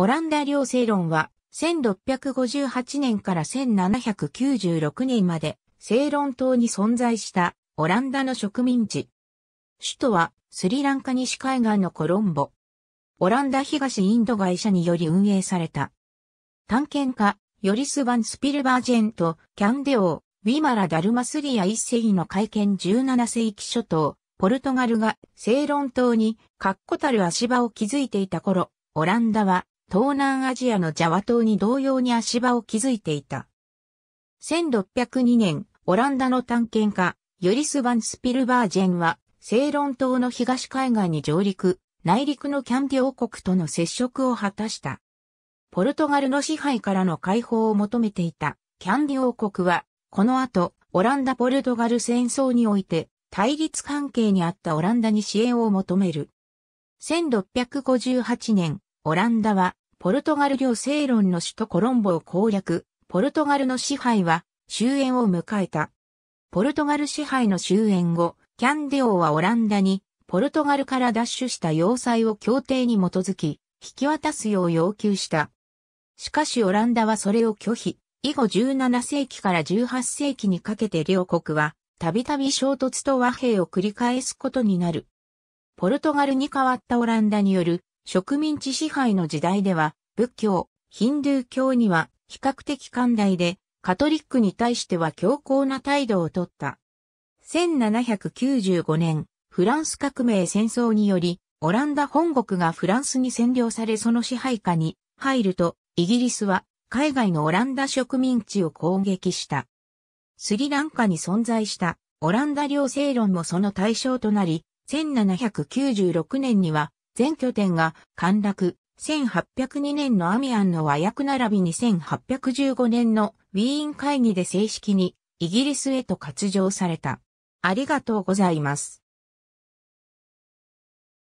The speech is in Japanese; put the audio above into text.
オランダ領政論は、1658年から1796年まで、政論島に存在したオランダの植民地。首都はスリランカ西海岸のコロンボ。オランダ東インド会社により運営された。探検家、ヨリス・ァン・スピルバージェンとキャンデオー、ウィマラ・ダルマスリア一世の会見17世紀初頭、ポルトガルがセ論島に確固たる足場を築いていた頃、オランダは東南アジアのジャワ島に同様に足場を築いていた。1602年、オランダの探検家、ヨリス・ヴァン・スピルバージェンは、セイロン島の東海岸に上陸、内陸のキャンディ王国との接触を果たした。ポルトガルの支配からの解放を求めていたキャンディ王国は、この後、オランダ・ポルトガル戦争において、対立関係にあったオランダに支援を求める。1658年、オランダはポルトガル領セイロンの首都コロンボを攻略、ポルトガルの支配は終焉を迎えた。ポルトガル支配の終焉後、キャンデオはオランダに、ポルトガルから奪取した要塞を協定に基づき、引き渡すよう要求した。しかしオランダはそれを拒否。以後17世紀から18世紀にかけて両国は、たびたび衝突と和平を繰り返すことになる。ポルトガルに代わったオランダによる植民地支配の時代では、仏教、ヒンドゥー教には比較的寛大で、カトリックに対しては強硬な態度をとった。1795年、フランス革命戦争により、オランダ本国がフランスに占領されその支配下に入ると、イギリスは海外のオランダ植民地を攻撃した。スリランカに存在したオランダ領政論もその対象となり、1796年には全拠点が陥落、1802年のアミアンの和訳並びに1815年のウィーン会議で正式にイギリスへと割譲された。ありがとうございます。